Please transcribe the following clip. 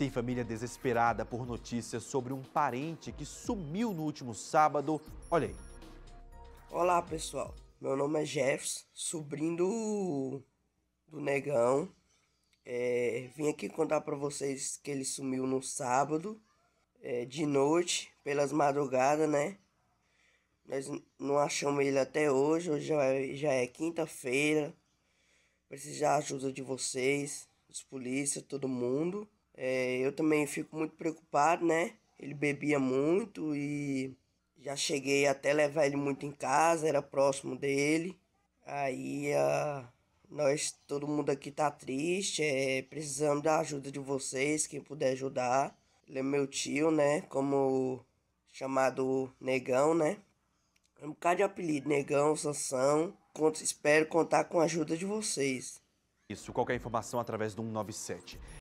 Tem família desesperada por notícias sobre um parente que sumiu no último sábado. Olha aí. Olá, pessoal. Meu nome é Jeffs, sobrinho do, do Negão. É, vim aqui contar para vocês que ele sumiu no sábado, é, de noite, pelas madrugadas, né? Nós não achamos ele até hoje, hoje já é, já é quinta-feira. Preciso da ajuda de vocês, dos polícias, todo mundo. É, eu também fico muito preocupado, né? Ele bebia muito e já cheguei até levar ele muito em casa, era próximo dele. Aí a, ah, nós, todo mundo aqui tá triste, é, precisamos da ajuda de vocês, quem puder ajudar. Ele é meu tio, né? Como chamado Negão, né? É um bocado de apelido, Negão, Sansão. Conto, espero contar com a ajuda de vocês. Isso, qualquer informação através do 197.